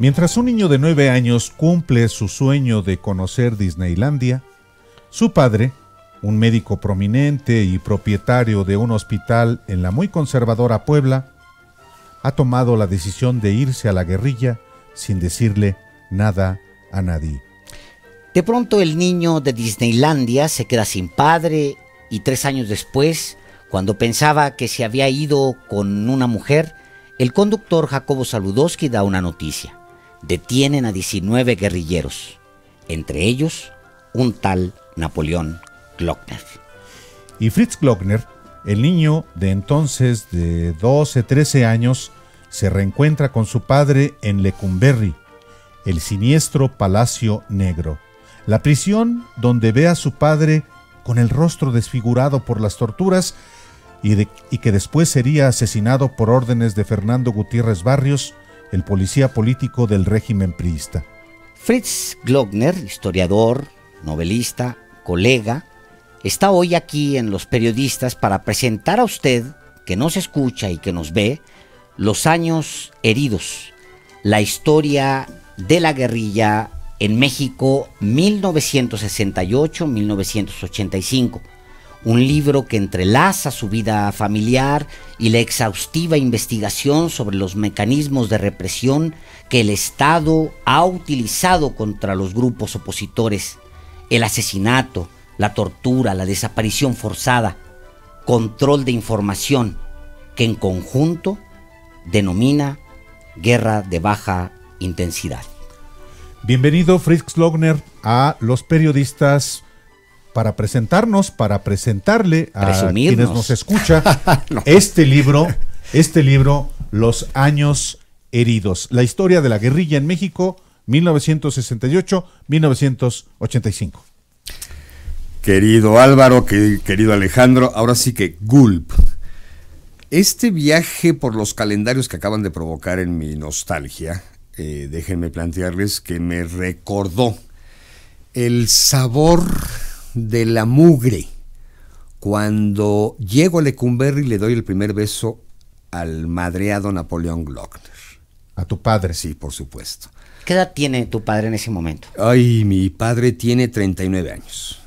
Mientras un niño de nueve años cumple su sueño de conocer Disneylandia, su padre, un médico prominente y propietario de un hospital en la muy conservadora Puebla, ha tomado la decisión de irse a la guerrilla sin decirle nada a nadie. De pronto el niño de Disneylandia se queda sin padre y tres años después, cuando pensaba que se había ido con una mujer, el conductor Jacobo Saludowski da una noticia detienen a 19 guerrilleros, entre ellos un tal Napoleón Glockner. Y Fritz Glockner, el niño de entonces de 12, 13 años, se reencuentra con su padre en Lecumberri, el siniestro Palacio Negro, la prisión donde ve a su padre con el rostro desfigurado por las torturas y, y que después sería asesinado por órdenes de Fernando Gutiérrez Barrios el policía político del régimen priista. Fritz Glockner, historiador, novelista, colega, está hoy aquí en Los Periodistas para presentar a usted, que nos escucha y que nos ve, los años heridos, la historia de la guerrilla en México 1968-1985 un libro que entrelaza su vida familiar y la exhaustiva investigación sobre los mecanismos de represión que el Estado ha utilizado contra los grupos opositores, el asesinato, la tortura, la desaparición forzada, control de información, que en conjunto denomina guerra de baja intensidad. Bienvenido Fritz Logner a los periodistas para presentarnos, para presentarle a quienes nos escucha este libro, este libro, Los años heridos, la historia de la guerrilla en México, 1968-1985. Querido Álvaro, querido Alejandro, ahora sí que gulp. Este viaje por los calendarios que acaban de provocar en mi nostalgia, eh, déjenme plantearles que me recordó el sabor de la mugre. Cuando llego a y le doy el primer beso al madreado Napoleón Glockner. ¿A tu padre? Sí, por supuesto. ¿Qué edad tiene tu padre en ese momento? Ay, mi padre tiene 39 años.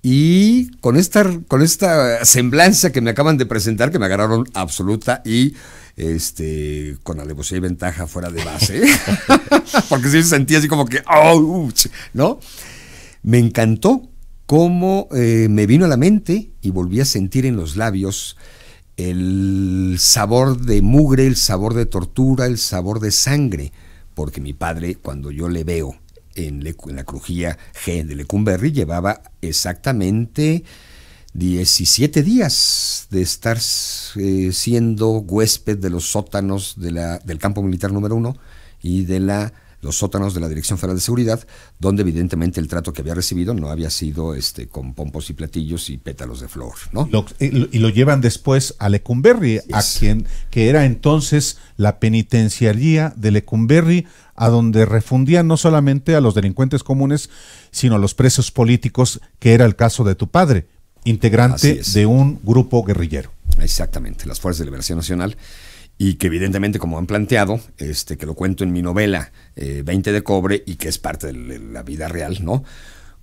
Y con esta, con esta semblanza que me acaban de presentar, que me agarraron absoluta y este, con alevosía y ventaja fuera de base, porque sí sentía así como que, ¿No? Me encantó, cómo eh, me vino a la mente y volví a sentir en los labios el sabor de mugre, el sabor de tortura, el sabor de sangre, porque mi padre, cuando yo le veo en, la crujía G de Lecumberri, llevaba exactamente 17 días de estar eh, siendo huésped de los sótanos del campo militar número uno y de la los sótanos de la Dirección Federal de Seguridad, donde evidentemente el trato que había recibido no había sido este, con pompos y platillos y pétalos de flor. ¿no? y, lo llevan después a Lecumberri, a quien que era entonces la penitenciaría de Lecumberri, a donde refundían no solamente a los delincuentes comunes, sino a los presos políticos, que era el caso de tu padre, integrante de un grupo guerrillero. Exactamente, las Fuerzas de Liberación Nacional y que evidentemente, como han planteado, este, que lo cuento en mi novela 20 eh, de cobre y que es parte de la vida real, ¿no?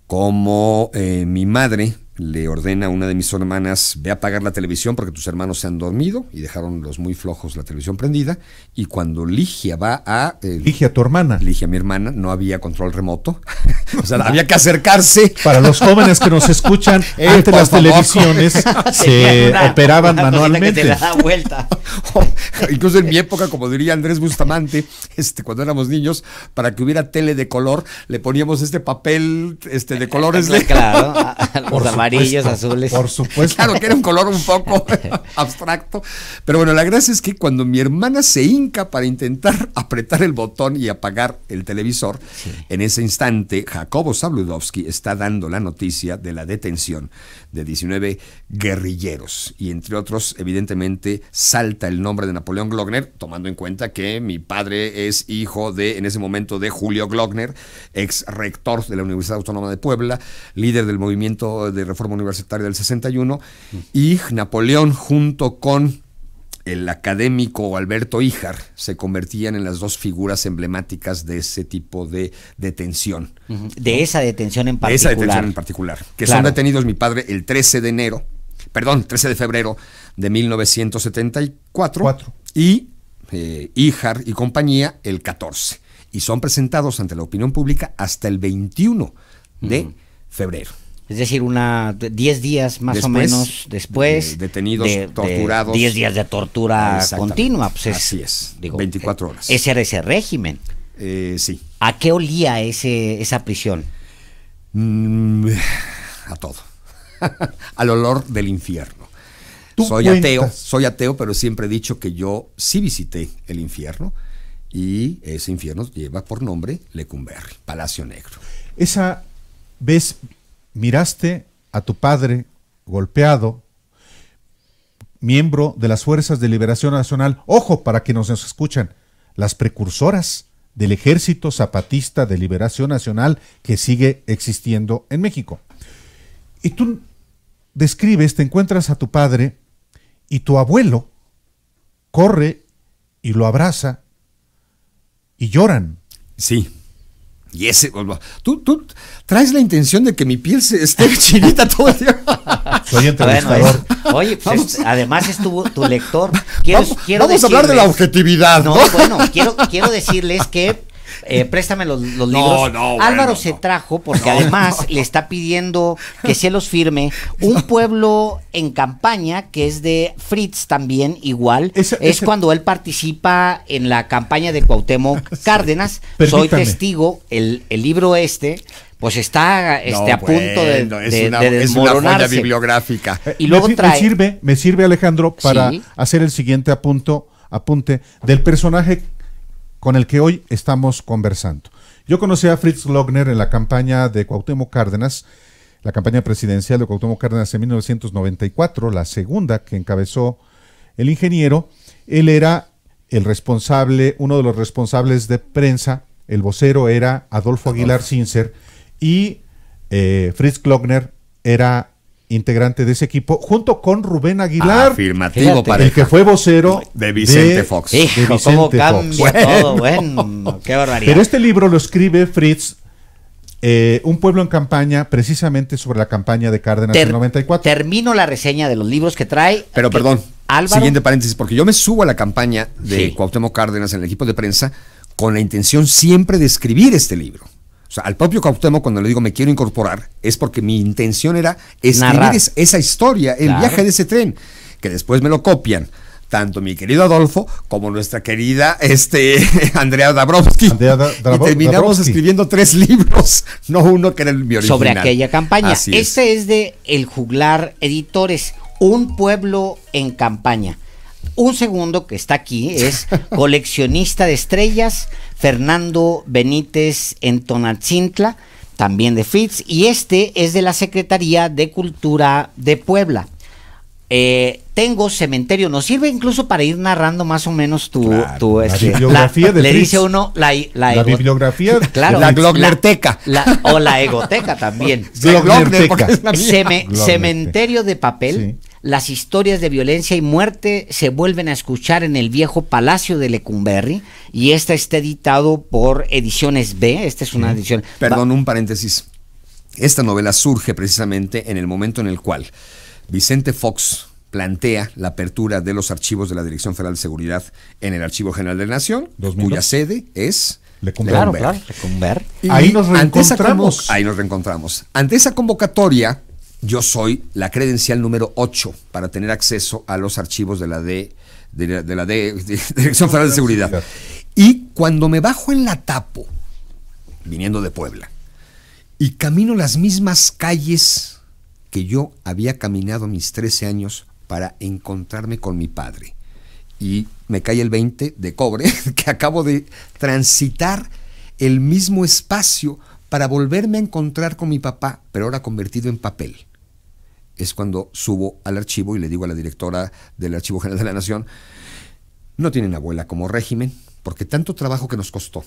Como eh, mi madre le ordena a una de mis hermanas, ve a apagar la televisión porque tus hermanos se han dormido y dejaron los muy flojos la televisión prendida. Y cuando Ligia va a... Eh, Ligia, tu hermana. Ligia, mi hermana, no había control remoto. o sea, había que acercarse. Para los jóvenes que nos escuchan, entre eh, las televisiones se operaban manualmente. vuelta. Oh, incluso en mi época, como diría Andrés Bustamante, este, cuando éramos niños, para que hubiera tele de color, le poníamos este papel este, de colores. de... claro, amarillos, azules. Por supuesto. Claro que era un color un poco abstracto. Pero bueno, la gracia es que cuando mi hermana se hinca para intentar apretar el botón y apagar el televisor, en ese instante Jacobo Sabludowski está dando la noticia de la detención de 19 guerrilleros. Y entre otros, evidentemente, salta el nombre de Napoleón Glogner, tomando en cuenta que mi padre es hijo de, en ese momento, de Julio Glogner, ex rector de la Universidad Autónoma de Puebla, líder del movimiento de reforma universitaria del 61, y Napoleón junto con el académico Alberto Ijar se convertían en las dos figuras emblemáticas de ese tipo de detención. De esa detención en particular. De esa detención en particular. Que son detenidos mi padre el 13 de enero, perdón, 13 de febrero de 1974. Y Ijar eh, y compañía el 14. Y son presentados ante la opinión pública hasta el 21 de febrero es decir, una 10 días más o menos después. detenidos, torturados. 10 días de tortura continua. Pues Así es, 24 horas. Ese era ese régimen. Eh, sí. ¿A qué olía ese, esa prisión? Mm, a todo. Al olor del infierno. Soy ateo, soy ateo, pero siempre he dicho que yo sí visité el infierno y ese infierno lleva por nombre Lecumberri, Palacio Negro. Esa vez miraste a tu padre golpeado, miembro de las Fuerzas de Liberación Nacional, ojo para que nos escuchan, las precursoras del Ejército Zapatista de Liberación Nacional que sigue existiendo en México. Y tú describes, te encuentras a tu padre y tu abuelo corre y lo abraza y lloran. Sí. Y ese, pues, tú, tú traes la intención de que mi piel se esté chinita todo el día. Soy entrevistador. oye, pues este, además es tu, tu lector. Quiero, vamos, a hablar de la objetividad. ¿no? no, bueno, quiero, quiero decirles que eh, préstame los, libros. Álvaro se trajo, porque además le está pidiendo que se los firme, un pueblo en campaña que es de Fritz también, igual. es cuando él participa en la campaña de Cuauhtémoc Cárdenas. Soy testigo, el, libro este pues está este, a punto de, es una, bibliográfica. Y luego me, sirve, me sirve Alejandro para hacer el siguiente apunto, apunte del personaje con el que hoy estamos conversando. Yo conocí a Fritz Glockner en la campaña de Cuauhtémoc Cárdenas, la campaña presidencial de Cuauhtémoc Cárdenas en 1994, la segunda que encabezó el ingeniero. Él era el responsable, uno de los responsables de prensa, el vocero era Adolfo Aguilar Sincer y eh, Fritz Glockner era integrante de ese equipo, junto con Rubén Aguilar, Afirmativo, para el que fue vocero de Vicente Fox. ¿cómo cambia todo? Bueno, qué barbaridad. Pero este libro lo escribe Fritz eh, un pueblo en campaña, precisamente sobre la campaña de Cárdenas en del 94. Termino la reseña de los libros que trae. Pero perdón, siguiente paréntesis, porque yo me subo a la campaña de Cuauhtémoc Cárdenas en el equipo de prensa con la intención siempre de escribir este libro. O sea, al propio Cautemo cuando le digo me quiero incorporar, es porque mi intención era escribir esa historia, el viaje de ese tren, que después me lo copian tanto mi querido Adolfo como nuestra querida este, Andrea Dabrowski. y terminamos escribiendo tres libros, no uno que era el original. Sobre aquella campaña. Ese este es de El Juglar Editores, Un Pueblo en Campaña. Un segundo que está aquí es coleccionista de estrellas, Fernando Benítez en también de FITS, y este es de la Secretaría de Cultura de Puebla. Eh, tengo cementerio, nos sirve incluso para ir narrando más o menos tu, la este, bibliografía de le dice uno la, bibliografía, la o la egoteca también. cementerio de papel las historias de violencia y muerte se vuelven a escuchar en el viejo Palacio de Lecumberri y esta está editado por Ediciones B, esta es una edición. Perdón, un paréntesis. Esta novela surge precisamente en el momento en el cual Vicente Fox plantea la apertura de los archivos de la Dirección Federal de Seguridad en el Archivo General de la Nación, cuya sede es Lecumberri. Claro, ahí nos reencontramos. ahí nos reencontramos. Ante esa convocatoria yo soy la credencial número 8 para tener acceso a los archivos de la D, de, la, Dirección Federal de Seguridad. Y cuando me bajo en la Tapo, viniendo de Puebla, y camino las mismas calles que yo había caminado mis 13 años para encontrarme con mi padre. Y me cae el 20 de cobre que acabo de transitar el mismo espacio para volverme a encontrar con mi papá, pero ahora convertido en papel es cuando subo al archivo y le digo a la directora del Archivo General de la Nación, no tienen abuela como régimen, porque tanto trabajo que nos costó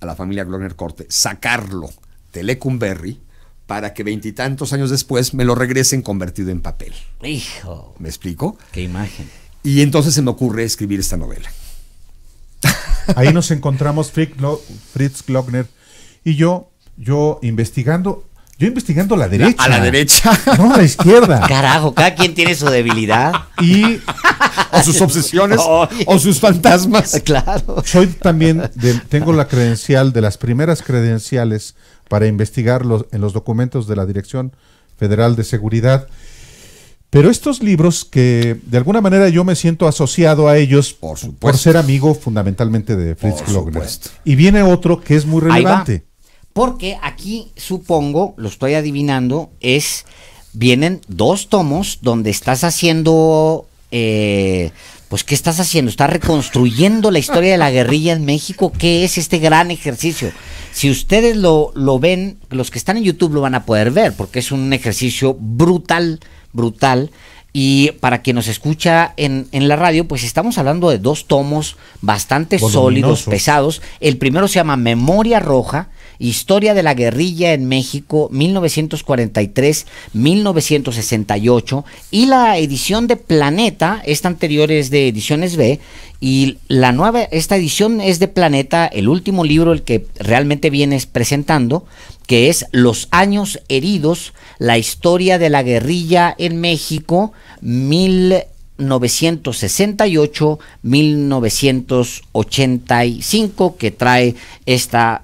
a la familia glockner Corte sacarlo de Lecumberri para que veintitantos años después me lo regresen convertido en papel. Hijo. ¿Me explico? Qué imagen. Y entonces se me ocurre escribir esta novela. Ahí nos encontramos Fritz Glockner y yo, yo investigando yo investigando a la derecha. A la derecha. No, a la izquierda. Carajo, cada quien tiene su debilidad. Y. O sus obsesiones. O sus fantasmas. Claro. Soy también. tengo la credencial de las primeras credenciales para investigar en los documentos de la Dirección Federal de Seguridad. Pero estos libros que de alguna manera yo me siento asociado a ellos por, por ser amigo fundamentalmente de Fritz supuesto. Y viene otro que es muy relevante. Porque aquí supongo, lo estoy adivinando, es vienen dos tomos donde estás haciendo eh, pues ¿qué estás haciendo? ¿Estás reconstruyendo la historia de la guerrilla en México? ¿Qué es este gran ejercicio? Si ustedes lo, lo ven, los que están en YouTube lo van a poder ver, porque es un ejercicio brutal, brutal. Y para quien nos escucha en, en la radio, pues estamos hablando de dos tomos bastante sólidos, pesados. El primero se llama Memoria Roja Historia de la guerrilla en México 1943-1968 y la edición de Planeta, esta anterior es de Ediciones B y la nueva esta edición es de Planeta, el último libro el que realmente vienes presentando, que es Los años heridos, la historia de la guerrilla en México 1968-1985 que trae esta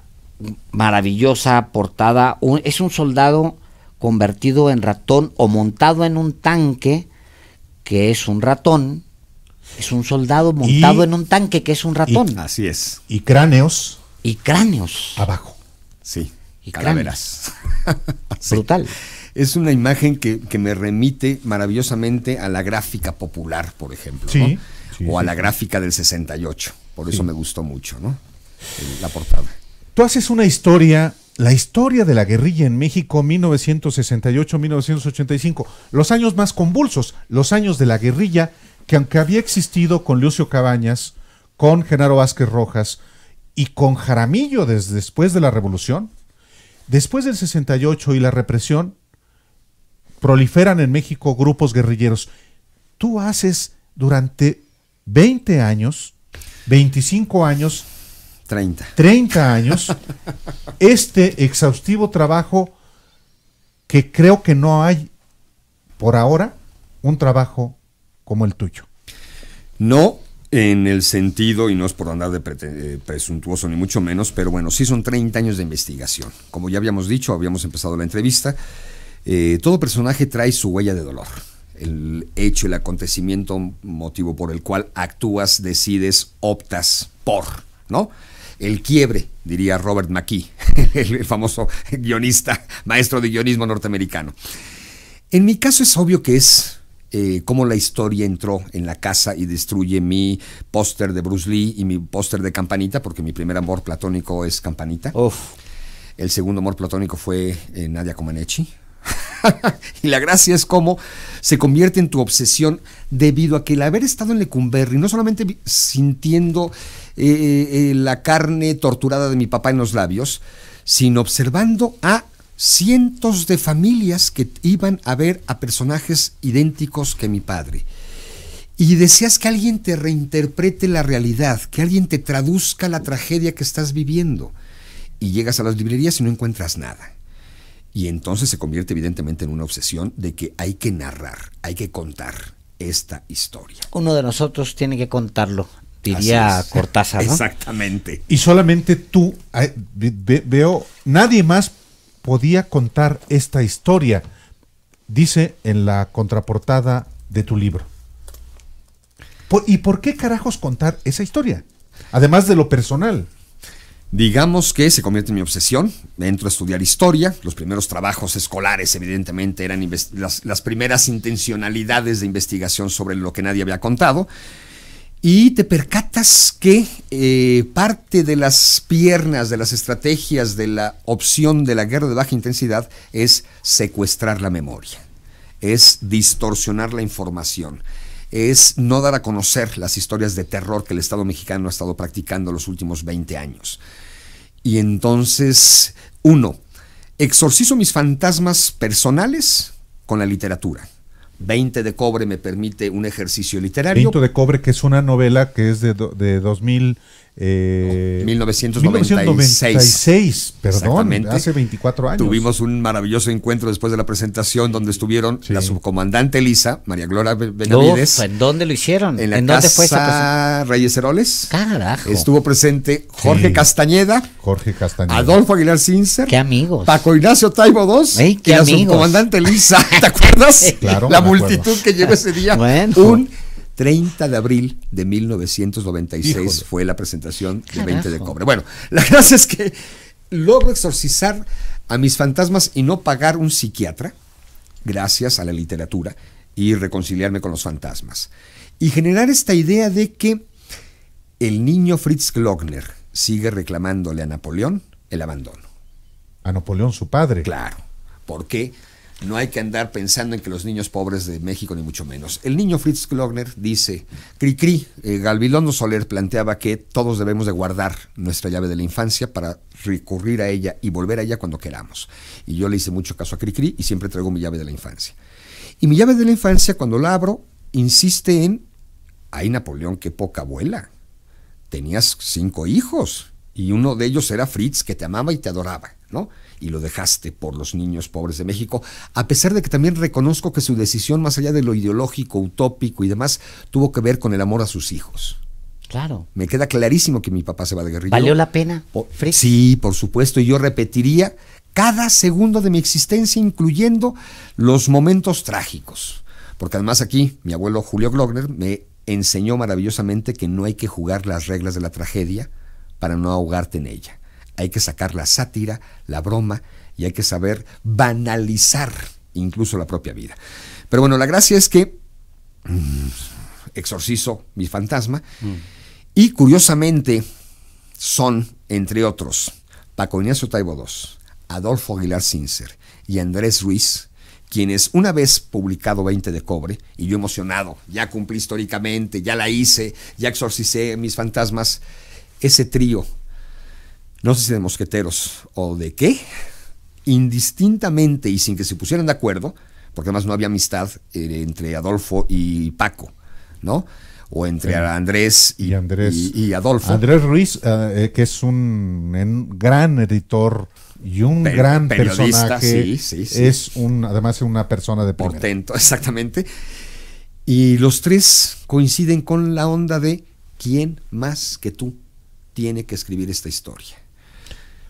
maravillosa portada. es un soldado convertido en ratón o montado en un tanque, que es un ratón. Es un soldado montado en un tanque, que es un ratón. así es. Y cráneos. Y cráneos. Abajo. Sí. Y Brutal. Es una imagen que, me remite maravillosamente a la gráfica popular, por ejemplo. o a la gráfica del 68. Por eso me gustó mucho, ¿no? La portada. Tú haces una historia, la historia de la guerrilla en México 1968-1985, los años más convulsos, los años de la guerrilla que aunque había existido con Lucio Cabañas, con Genaro Vázquez Rojas y con Jaramillo desde después de la revolución, después del 68 y la represión, proliferan en México grupos guerrilleros. Tú haces durante 20 años, 25 años, 30. años, este exhaustivo trabajo que creo que no hay por ahora un trabajo como el tuyo. No, en el sentido, y no es por andar de eh, presuntuoso ni mucho menos, pero bueno, sí son 30 años de investigación. Como ya habíamos dicho, habíamos empezado la entrevista, eh, todo personaje trae su huella de dolor. El hecho, el acontecimiento, motivo por el cual actúas, decides, optas por, ¿no? el quiebre, diría Robert McKee, el famoso guionista, maestro de guionismo norteamericano. En mi caso es obvio que es eh, cómo la historia entró en la casa y destruye mi póster de Bruce Lee y mi póster de Campanita, porque mi primer amor platónico es Campanita. El segundo amor platónico fue eh, Nadia Comaneci, y la gracia es cómo se convierte en tu obsesión debido a que el haber estado en Lecumberri, no solamente sintiendo eh, eh, eh, la carne torturada de mi papá en los labios, sino observando a cientos de familias que iban a ver a personajes idénticos que mi padre. Y deseas que alguien te reinterprete la realidad, que alguien te traduzca la tragedia que estás viviendo. Y llegas a las librerías y no encuentras nada y entonces se convierte evidentemente en una obsesión de que hay que narrar, hay que contar esta historia. Uno de nosotros tiene que contarlo, diría Cortázar. ¿no? Exactamente. Y solamente tú, veo, nadie más podía contar esta historia, dice en la contraportada de tu libro. ¿Y por qué carajos contar esa historia? Además de lo personal. Digamos que se convierte en mi obsesión. Entro a estudiar historia. Los primeros trabajos escolares, evidentemente, eran las, primeras intencionalidades de investigación sobre lo que nadie había contado. Y te percatas que eh, parte de las piernas, de las estrategias, de la opción de la guerra de baja intensidad es secuestrar la memoria, es distorsionar la información es no dar a conocer las historias de terror que el Estado mexicano ha estado practicando los últimos 20 años. Y entonces, uno, exorcizo mis fantasmas personales con la literatura. 20 de cobre me permite un ejercicio literario. 20 de cobre, que es una novela que es de, de 2000 1996. Eh, perdón, hace 24 años. Tuvimos un maravilloso encuentro después de la presentación donde estuvieron la subcomandante Elisa, María Gloria Benavides. ¿En dónde lo hicieron? En la casa dónde fue Reyes Heroles. Carajo. Estuvo presente Jorge Castañeda. Jorge Castañeda. Adolfo Aguilar Cincer. Qué amigos. Paco Ignacio Taibo II. y la subcomandante Elisa. ¿Te acuerdas? La multitud que llegó ese día. Un 30 de abril de 1996 fue la presentación de 20 de cobre. Bueno, la gracia es que logro exorcizar a mis fantasmas y no pagar un psiquiatra, gracias a la literatura, y reconciliarme con los fantasmas. Y generar esta idea de que el niño Fritz Glockner sigue reclamándole a Napoleón el abandono. A Napoleón, su padre. Claro, porque no hay que andar pensando en que los niños pobres de México, ni mucho menos. El niño Fritz Klogner dice, Cricri, eh, Galvilondo Soler planteaba que todos debemos de guardar nuestra llave de la infancia para recurrir a ella y volver a ella cuando queramos. Y yo le hice mucho caso a Cricri y siempre traigo mi llave de la infancia. Y mi llave de la infancia, cuando la abro, insiste en, ay Napoleón, qué poca abuela. Tenías cinco hijos y uno de ellos era Fritz, que te amaba y te adoraba. Y lo dejaste por los niños pobres de México, a pesar de que también reconozco que su decisión, más allá de lo ideológico, utópico y demás, tuvo que ver con el amor a sus hijos. Claro. Me queda clarísimo que mi papá se va de guerrilla. ¿Valió la pena? sí, por supuesto, y yo repetiría cada segundo de mi existencia, incluyendo los momentos trágicos. Porque además aquí, mi abuelo Julio Glogner me enseñó maravillosamente que no hay que jugar las reglas de la tragedia para no ahogarte en ella hay que sacar la sátira, la broma y hay que saber banalizar incluso la propia vida. Pero bueno, la gracia es que mm, exorcizo mi fantasma mm. y curiosamente son, entre otros, Paco Ignacio Taibo II, Adolfo Aguilar Sincer y Andrés Ruiz, quienes una vez publicado 20 de cobre, y yo emocionado, ya cumplí históricamente, ya la hice, ya exorcicé mis fantasmas, ese trío no sé si de mosqueteros o de qué, indistintamente y sin que se pusieran de acuerdo, porque además no había amistad eh, entre Adolfo y Paco, ¿no? O entre Andrés, y, Adolfo. Andrés Ruiz, eh, eh, que es un gran editor y un gran personaje, es un además una persona de primera. portento, exactamente. Y los tres coinciden con la onda de quién más que tú tiene que escribir esta historia.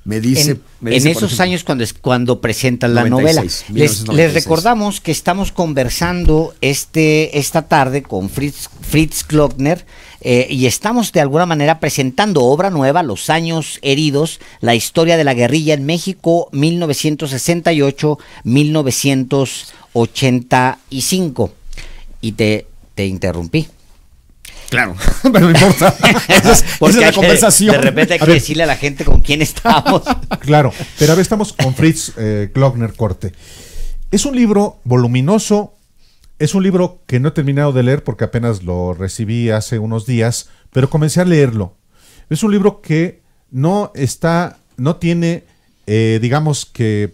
Me dice. En, esos años cuando, cuando presentan la novela. Les, recordamos que estamos conversando este, esta tarde con Fritz, Fritz Klockner. Eh, y estamos de alguna manera presentando obra nueva, Los años heridos, la historia de la guerrilla en México 1968-1985. Y te, te interrumpí. Claro, pero no importa. la conversación. De repente hay que decirle a la gente con quién estamos. claro, pero a ver, estamos con Fritz eh, Klockner Corte. Es un libro voluminoso, es un libro que no he terminado de leer porque apenas lo recibí hace unos días, pero comencé a leerlo. Es un libro que no está, no tiene, eh, digamos que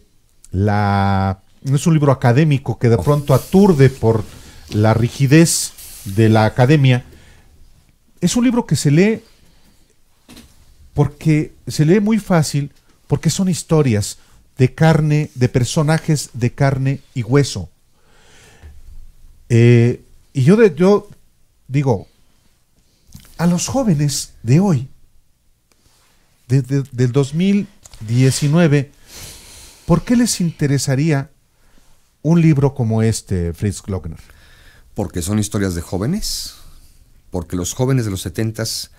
la... No es un libro académico que de pronto aturde por la rigidez de la academia, es un libro que se lee porque se lee muy fácil, porque son historias de carne, de personajes de carne y hueso. Eh, y yo, de, yo digo, a los jóvenes de hoy, desde el 2019, ¿por qué les interesaría un libro como este, Fritz Glockner? Porque son historias de jóvenes porque los jóvenes de los setentas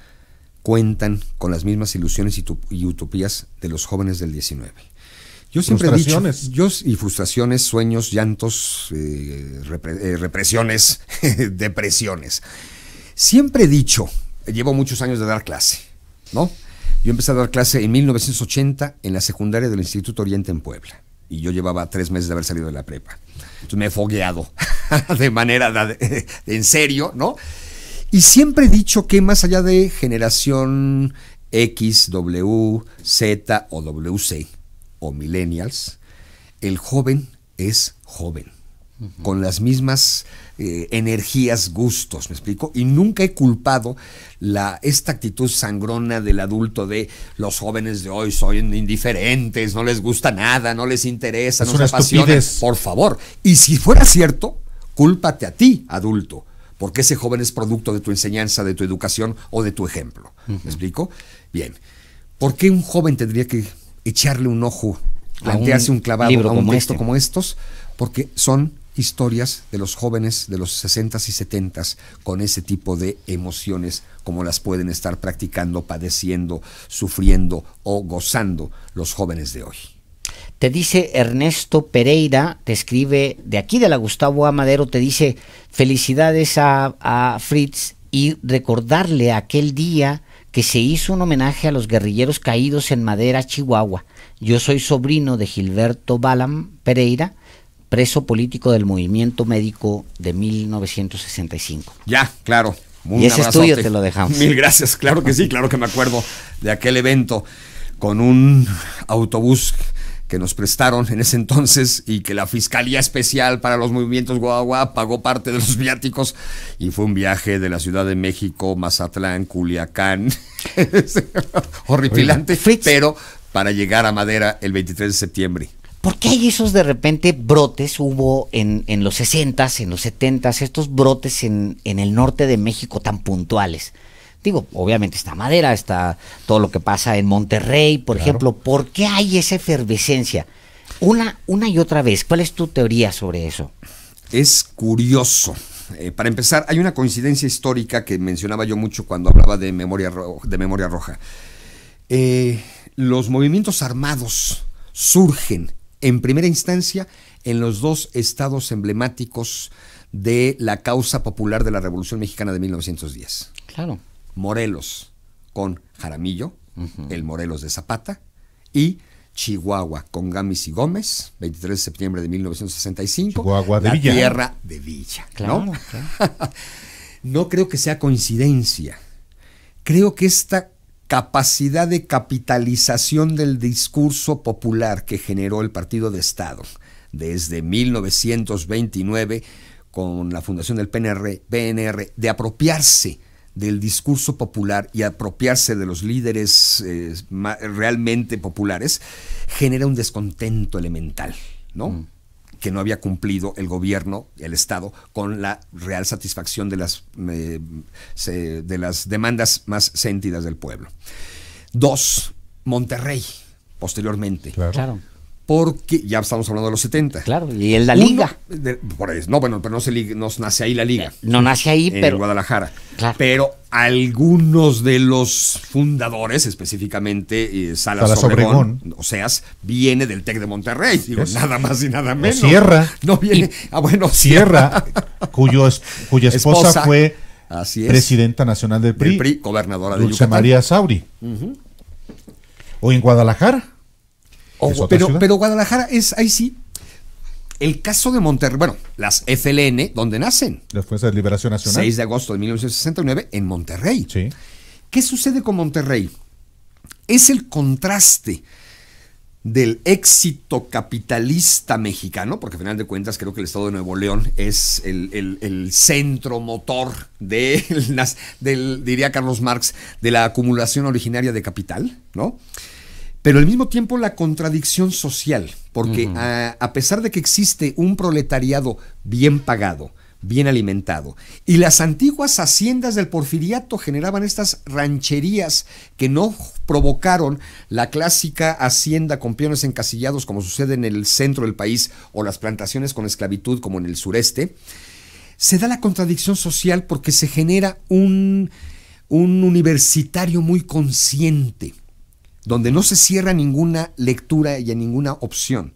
cuentan con las mismas ilusiones y, utopías de los jóvenes del 19. Yo siempre he dicho, yo, y frustraciones, sueños, llantos, eh, eh, represiones, depresiones. Siempre he dicho, llevo muchos años de dar clase, ¿no? Yo empecé a dar clase en 1980 en la secundaria del Instituto Oriente en Puebla. Y yo llevaba tres meses de haber salido de la prepa. Entonces me he fogueado de manera en serio, ¿no? Y siempre he dicho que más allá de generación X, W, Z o WC o millennials, el joven es joven, con las mismas eh, energías, gustos, ¿me explico? Y nunca he culpado la, esta actitud sangrona del adulto de los jóvenes de hoy son indiferentes, no les gusta nada, no les interesa, no se apasionan. Por favor. Y si fuera cierto, cúlpate a ti, adulto porque ese joven es producto de tu enseñanza, de tu educación o de tu ejemplo. ¿Me explico? Bien. ¿Por qué un joven tendría que echarle un ojo, plantearse un, un, clavado a un como texto este. como estos? Porque son historias de los jóvenes de los 60 y 70 con ese tipo de emociones como las pueden estar practicando, padeciendo, sufriendo o gozando los jóvenes de hoy. Te dice Ernesto Pereira, te escribe de aquí de la Gustavo Amadero, te dice felicidades a, Fritz y recordarle aquel día que se hizo un homenaje a los guerrilleros caídos en Madera, Chihuahua. Yo soy sobrino de Gilberto Balam Pereira, preso político del movimiento médico de 1965. Ya, claro. y ese estudio te lo dejamos. Mil gracias, claro que sí, claro que me acuerdo de aquel evento con un autobús que nos prestaron en ese entonces y que la Fiscalía Especial para los Movimientos Guagua pagó parte de los viáticos y fue un viaje de la Ciudad de México, Mazatlán, Culiacán, horripilante, pero para llegar a Madera el 23 de septiembre. ¿Por qué hay esos de repente brotes? Hubo en, los 60s, en los 70s, estos brotes en, en el norte de México tan puntuales. Digo, obviamente está Madera, está todo lo que pasa en Monterrey, por ejemplo. ¿Por qué hay esa efervescencia? Una, y otra vez, ¿cuál es tu teoría sobre eso? Es curioso. Eh, para empezar, hay una coincidencia histórica que mencionaba yo mucho cuando hablaba de Memoria, de memoria Roja. Eh, los movimientos armados surgen en primera instancia en los dos estados emblemáticos de la causa popular de la Revolución Mexicana de 1910. Claro. Morelos con Jaramillo, el Morelos de Zapata, y Chihuahua con Gamis y Gómez, 23 de septiembre de 1965. Chihuahua de la Tierra de Villa. ¿no? creo que sea coincidencia. Creo que esta capacidad de capitalización del discurso popular que generó el Partido de Estado desde 1929 con la fundación del PNR, PNR de apropiarse del discurso popular y apropiarse de los líderes eh, realmente populares, genera un descontento elemental, ¿no? Mm. que no había cumplido el gobierno, el Estado, con la real satisfacción de las, eh, de las demandas más sentidas del pueblo. Dos, Monterrey, posteriormente. claro porque ya estamos hablando de los 70. Claro, y en la liga. por no, bueno, pero no, se nace ahí la liga. Eh, no nace ahí, pero. En Guadalajara. Pero algunos de los fundadores, específicamente eh, Salas, Obregón, o sea, viene del TEC de Monterrey, digo, nada más y nada menos. Sierra. No viene, ah, bueno, Sierra, cuyo cuya esposa, fue presidenta nacional del PRI, gobernadora de Yucatán. María Sauri. hoy O en Guadalajara pero, Guadalajara es, ahí sí, el caso de Monterrey, bueno, las FLN, donde nacen. Las Fuerzas de Liberación Nacional. 6 de agosto de 1969 en Monterrey. Sí. ¿Qué sucede con Monterrey? Es el contraste del éxito capitalista mexicano, porque al final de cuentas creo que el Estado de Nuevo León es el, centro motor de, del, diría Carlos Marx, de la acumulación originaria de capital, ¿no? pero al mismo tiempo la contradicción social, porque a, pesar de que existe un proletariado bien pagado, bien alimentado, y las antiguas haciendas del porfiriato generaban estas rancherías que no provocaron la clásica hacienda con peones encasillados como sucede en el centro del país o las plantaciones con esclavitud como en el sureste, se da la contradicción social porque se genera un, un universitario muy consciente donde no se cierra ninguna lectura y ninguna opción.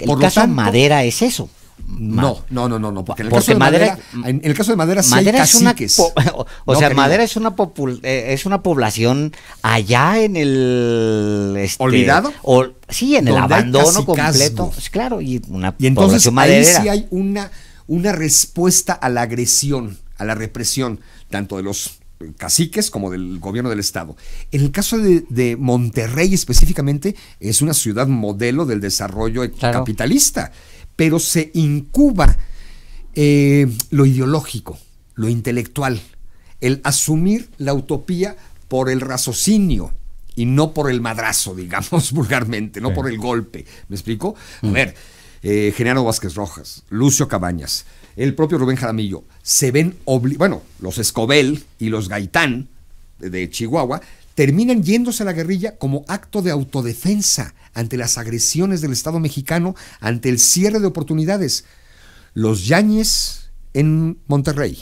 El caso de madera es eso. No, no, no, no, porque en el caso de madera, en el caso de madera, sí Es una, o, sea, madera es una eh, es una población allá en el este, olvidado, o, sí, en el abandono completo, claro, y una y entonces ahí sí hay una una respuesta a la agresión, a la represión, tanto de los caciques como del gobierno del estado. En el caso de, Monterrey específicamente, es una ciudad modelo del desarrollo e- capitalista, pero se incuba eh, lo ideológico, lo intelectual, el asumir la utopía por el raciocinio y no por el madrazo, digamos vulgarmente, no por el golpe. ¿Me explico? A mm. ver, eh, Genaro Vázquez Rojas, Lucio Cabañas, el propio Rubén Jaramillo, se ven obligados, bueno, los Escobel y los Gaitán de Chihuahua, terminan yéndose a la guerrilla como acto de autodefensa ante las agresiones del Estado mexicano, ante el cierre de oportunidades. Los Yáñez en Monterrey,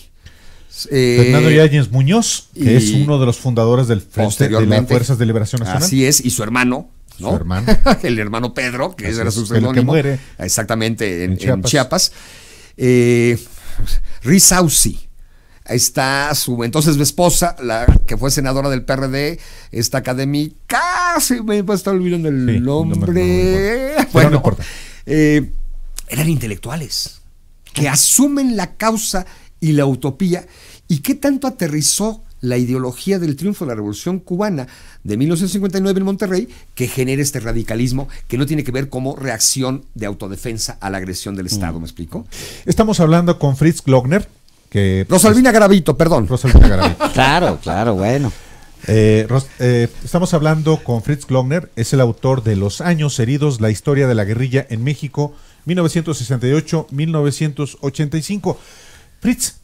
eh, Fernando Yáñez Muñoz, que es uno de los fundadores del Frente de las Fuerzas de Liberación Nacional. Así es, y su hermano. Su hermano. el hermano Pedro, que es era su que muere. Exactamente, en, Chiapas. Eh, Risausi está su entonces esposa, la que fue senadora del PRD, esta academia casi me estar olvidando el nombre. bueno, no eran intelectuales que asumen la causa y la utopía. ¿Y qué tanto aterrizó la ideología del triunfo de la Revolución Cubana de 1959 en Monterrey, que genera este radicalismo que no tiene que ver como reacción de autodefensa a la agresión del mm. Estado, ¿me explico? Estamos hablando con Fritz Glockner, que... Pues, Rosalvina Garavito, perdón. Rosalvina Garavito. claro, claro, bueno. Eh, eh, estamos hablando con Fritz Glockner, es el autor de Los años heridos, la historia de la guerrilla en México, 1968-1985. Fritz,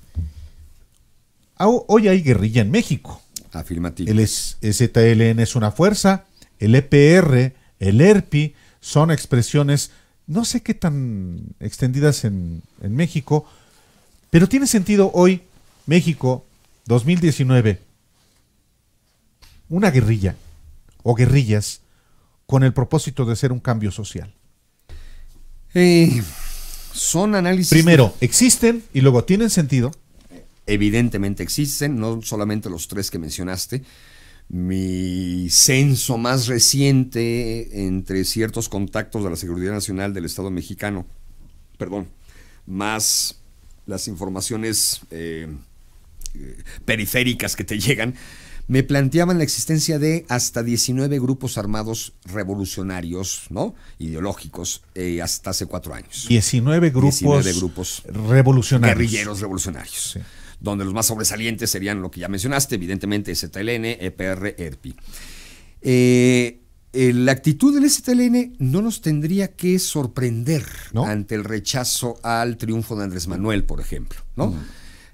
Hoy hay guerrilla en México. Afirmativo. El ZLN es una fuerza, el EPR, el ERPI, son expresiones, no sé qué tan extendidas en, México, pero tiene sentido hoy, México, 2019, una guerrilla o guerrillas con el propósito de hacer un cambio social. Eh, son análisis. Primero, existen y luego tienen sentido evidentemente existen, no solamente los tres que mencionaste. Mi censo más reciente entre ciertos contactos de la Seguridad Nacional del Estado mexicano, perdón, más las informaciones eh, eh, periféricas que te llegan, me planteaban la existencia de hasta 19 grupos armados revolucionarios, ¿no? Ideológicos, eh, hasta hace cuatro años. 19 grupos, 19 grupos revolucionarios. Guerrilleros revolucionarios. Sí donde los más sobresalientes serían lo que ya mencionaste, evidentemente STLN, EPR, ERPI. Eh, eh, la actitud del STLN no nos tendría que sorprender ante el rechazo al triunfo de Andrés Manuel, por ejemplo, ¿no? Mm.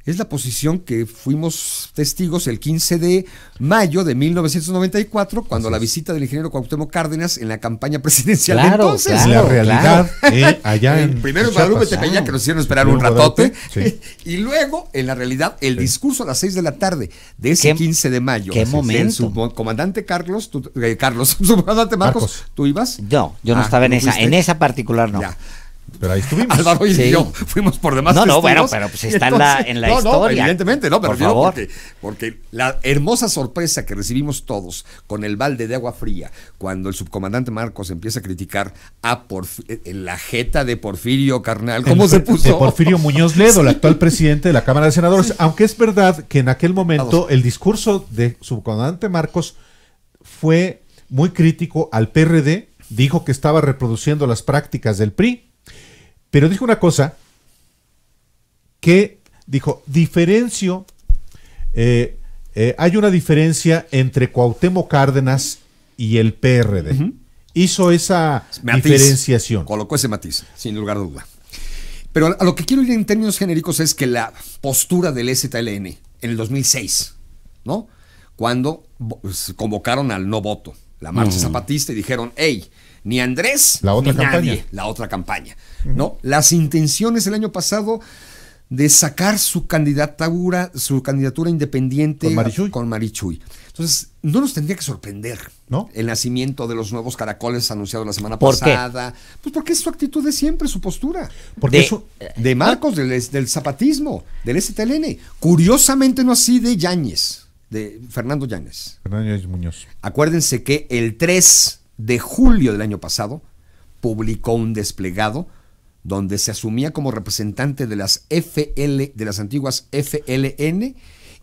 Es la posición que fuimos testigos el 15 de mayo de 1994, cuando la visita del ingeniero Cuauhtémoc Cárdenas en la campaña presidencial claro, de entonces. la realidad, eh, en Primero en Guadalupe que nos hicieron esperar un ratote, y luego, en la realidad, el discurso a las 6 de la tarde de ese 15 de mayo. ¿Qué momento? Comandante Carlos, tú, eh, Carlos, comandante Marcos, ¿tú ibas? No, yo no ah, estaba en esa, en esa particular no pero ahí estuvimos. y yo fuimos por demás. No, no, bueno, pero pues está en, la, historia. evidentemente, no, pero por Porque, la hermosa sorpresa que recibimos todos con el balde de agua fría, cuando el subcomandante Marcos empieza a criticar a eh, la jeta de Porfirio Carnal, se puso? De Porfirio Muñoz Ledo, el actual presidente de la Cámara de Senadores. Aunque es verdad que en aquel momento el discurso de subcomandante Marcos fue muy crítico al PRD, dijo que estaba reproduciendo las prácticas del PRI pero dijo una cosa que dijo, diferencio, eh, eh, hay una diferencia entre Cuauhtémoc Cárdenas y el PRD. Hizo esa diferenciación. Colocó ese matiz, sin lugar a duda. Pero a lo que quiero ir en términos genéricos es que la postura del STLN en el 2006, ¿no? Cuando pues, convocaron al no voto, la marcha mm. zapatista y dijeron, hey, ni Andrés, ni nadie, la otra campaña. ¿no? Las intenciones el año pasado de sacar su candidatura, su candidatura independiente con Marichuy. Entonces, no nos tendría que sorprender ¿No? el nacimiento de los nuevos caracoles anunciado la semana ¿Por pasada. Pues porque es su actitud de siempre, su postura. Porque de, eso, de Marcos, del, zapatismo, del STLN. Curiosamente no así de Yáñez, de Fernando Yáñez. Fernando Yáñez Muñoz. Acuérdense que el 3 de julio del año pasado, publicó un desplegado donde se asumía como representante de las FL, de las antiguas FLN,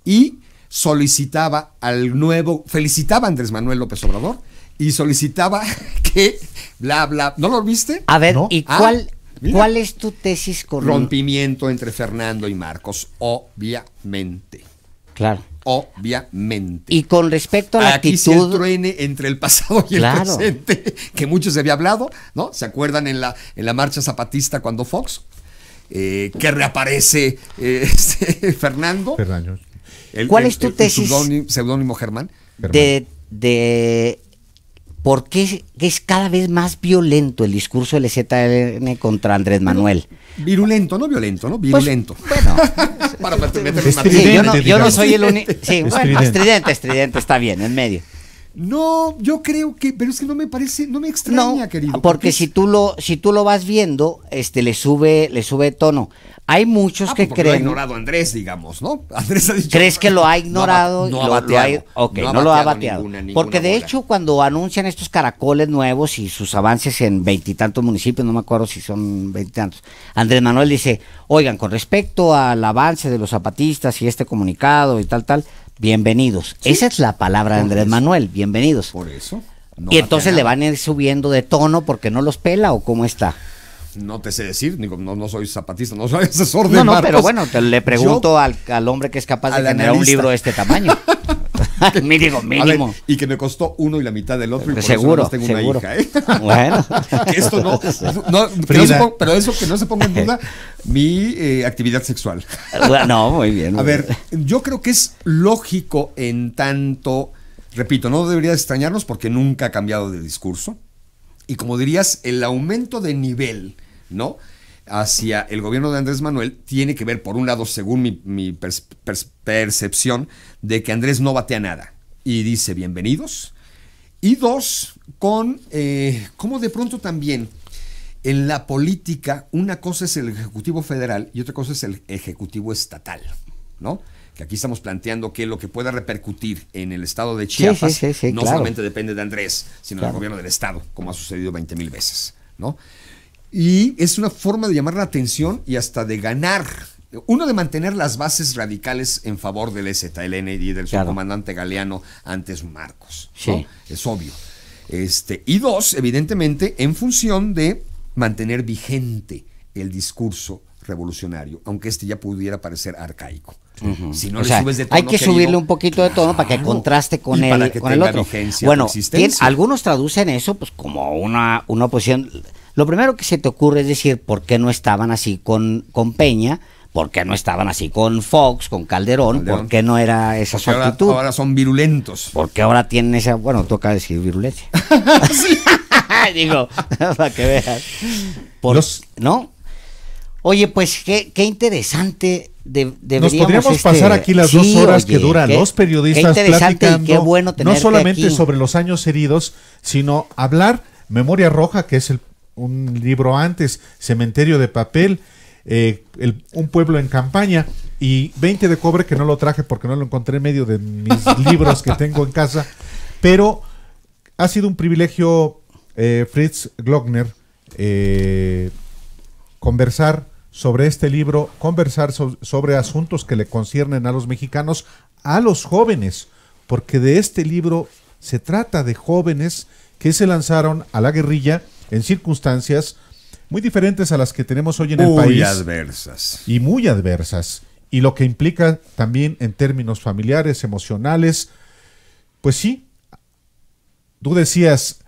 y solicitaba al nuevo, felicitaba a Andrés Manuel López Obrador y solicitaba que bla bla. ¿No lo viste? A ver, ¿y ah, cuál, cuál es tu tesis con rompimiento entre Fernando y Marcos? Obviamente. Claro. Obviamente. Y con respecto a la actitud. entre el pasado y el presente, que muchos se había hablado, ¿no? ¿Se acuerdan en la, en la marcha zapatista cuando Fox? Eh, que reaparece eh, este, Fernando. ¿Cuál es tu tesis? Pseudónimo, Germán. de ¿Por qué es cada vez más violento el discurso del ZN contra Andrés Manuel? Virulento, no violento, ¿no? Pues, virulento. bueno. Para pertenecer sí, yo, yo no soy el único. Sí, bueno, estridente, estridente, está bien, en medio. No, yo creo que, pero es que no me parece, no me extraña, querido. Porque, si tú lo, si tú lo vas viendo, este, le sube, le sube tono. Hay muchos ah, pues que creen. Lo ha ignorado Andrés, digamos, ¿no? Andrés ha dicho. ¿Crees que lo ha ignorado? No, ha bateado, lo, no, lo ha bateado. porque de hecho, cuando anuncian estos caracoles nuevos y sus avances en veintitantos municipios, no me acuerdo si son veintitantos, Andrés Manuel dice: Oigan, con respecto al avance de los zapatistas y este comunicado y tal, tal, Bienvenidos. Esa es la palabra de Andrés Manuel, bienvenidos. Por eso. y entonces le van a ir subiendo de tono porque no los pela o cómo está. No te sé decir, no, soy zapatista, no soy asesor de No, no, pero bueno, le pregunto al, hombre que es capaz de generar un libro de este tamaño. mínimo, mínimo. y que me costó uno y la mitad del otro. y por seguro. Eso tengo una hija. ¿eh? Bueno. esto no. pero eso que no se ponga en duda mi eh, actividad sexual. no, muy bien. A ver, yo creo que es lógico en tanto. Repito, no debería extrañarnos porque nunca ha cambiado de discurso. Y como dirías, el aumento de nivel, ¿no? hacia el gobierno de Andrés Manuel tiene que ver, por un lado, según mi, percepción, de que Andrés no batea nada y dice bienvenidos. Y dos, con eh, cómo de pronto también en la política una cosa es el Ejecutivo Federal y otra cosa es el Ejecutivo Estatal, ¿no? que aquí estamos planteando que lo que pueda repercutir en el estado de Chiapas no solamente depende de Andrés, sino del gobierno del estado, como ha sucedido 20.000 mil veces, ¿no? Y es una forma de llamar la atención y hasta de ganar. Uno, de mantener las bases radicales en favor del EZLN y del subcomandante Galeano antes Marcos. Es obvio. Este, y dos, evidentemente, en función de mantener vigente el discurso revolucionario, aunque este ya pudiera parecer arcaico. Si no subes de tono, hay que subirle un poquito de tono para que contraste con, y el, con el otro. Bueno, algunos traducen eso pues como una, una oposición lo primero que se te ocurre es decir, ¿por qué no estaban así con, con Peña? ¿Por qué no estaban así con Fox, con Calderón? ¿Por qué no era esa su ahora, actitud? Ahora son virulentos. Porque ahora tienen esa... Bueno, toca decir virulencia. Digo, para que veas. ¿No? Oye, pues qué, qué interesante. De, Nos podríamos este pasar aquí las dos horas que duran los periodistas platicando. qué bueno no solamente sobre los años heridos, sino hablar Memoria Roja, que es el un libro antes, Cementerio de Papel, eh, Un pueblo en campaña y 20 de cobre que no lo traje porque no lo encontré en medio de mis libros que tengo en casa, pero ha sido un privilegio, eh, Fritz Glockner, eh, conversar sobre este libro, conversar sobre asuntos que le conciernen a los mexicanos, a los jóvenes, porque de este libro se trata de jóvenes que se lanzaron a la guerrilla en circunstancias muy diferentes a las que tenemos hoy en el país. Muy adversas. Y muy adversas. Y lo que implica también en términos familiares, emocionales. Pues sí, tú decías,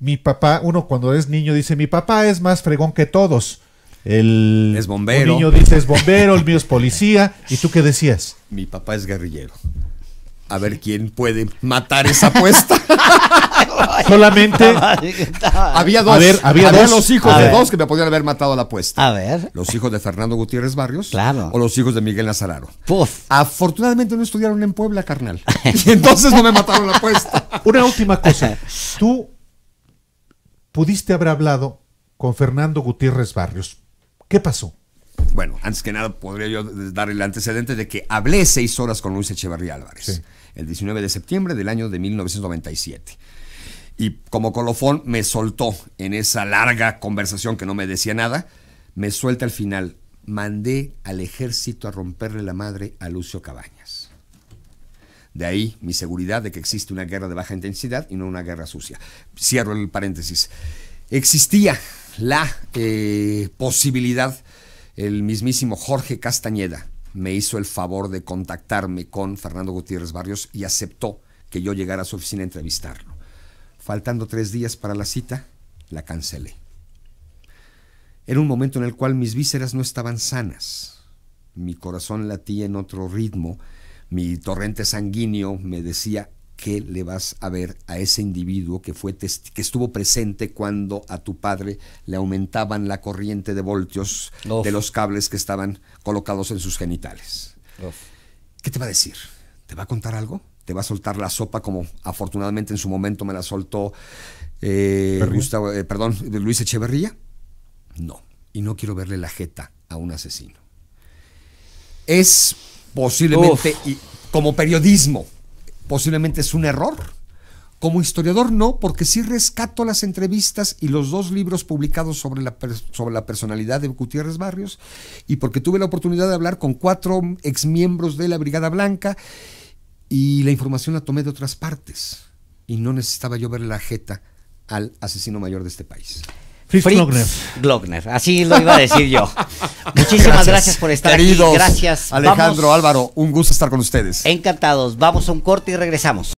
mi papá, uno cuando es niño dice, mi papá es más fregón que todos. El es bombero. niño dice es bombero, el mío es policía. ¿Y tú qué decías? Mi papá es guerrillero. A ver quién puede matar esa apuesta. solamente había dos. había, los hijos de dos que me podían haber matado a la apuesta. A ver. Los hijos de Fernando Gutiérrez Barrios. O los hijos de Miguel Nazararo. Afortunadamente no estudiaron en Puebla, carnal. Y entonces no me mataron la apuesta. Una última cosa. Tú pudiste haber hablado con Fernando Gutiérrez Barrios. ¿Qué pasó? Bueno, antes que nada podría yo dar el antecedente de que hablé seis horas con Luis Echeverría Álvarez el 19 de septiembre del año de 1997. Y como colofón me soltó en esa larga conversación que no me decía nada, me suelta al final, mandé al ejército a romperle la madre a Lucio Cabañas. De ahí mi seguridad de que existe una guerra de baja intensidad y no una guerra sucia. Cierro el paréntesis. Existía la eh, posibilidad, el mismísimo Jorge Castañeda me hizo el favor de contactarme con Fernando Gutiérrez Barrios y aceptó que yo llegara a su oficina a entrevistarlo faltando tres días para la cita, la cancelé. Era un momento en el cual mis vísceras no estaban sanas. Mi corazón latía en otro ritmo, mi torrente sanguíneo me decía, ¿qué le vas a ver a ese individuo que, fue que estuvo presente cuando a tu padre le aumentaban la corriente de voltios de los cables que estaban colocados en sus genitales? ¿Qué te va a decir? ¿Te va a contar algo? te va a soltar la sopa como afortunadamente en su momento me la soltó eh, eh, Luis Echeverría. No, y no quiero verle la jeta a un asesino. Es posiblemente, y como periodismo, posiblemente es un error. Como historiador no, porque sí rescato las entrevistas y los dos libros publicados sobre la, sobre la personalidad de Gutiérrez Barrios y porque tuve la oportunidad de hablar con cuatro exmiembros de la Brigada Blanca y la información la tomé de otras partes. Y no necesitaba yo ver la jeta al asesino mayor de este país. Fritz, Fritz Glockner. Así lo iba a decir yo. Muchísimas gracias, por estar aquí. Gracias. Alejandro, Álvaro, un gusto estar con ustedes. Encantados. Vamos a un corte y regresamos.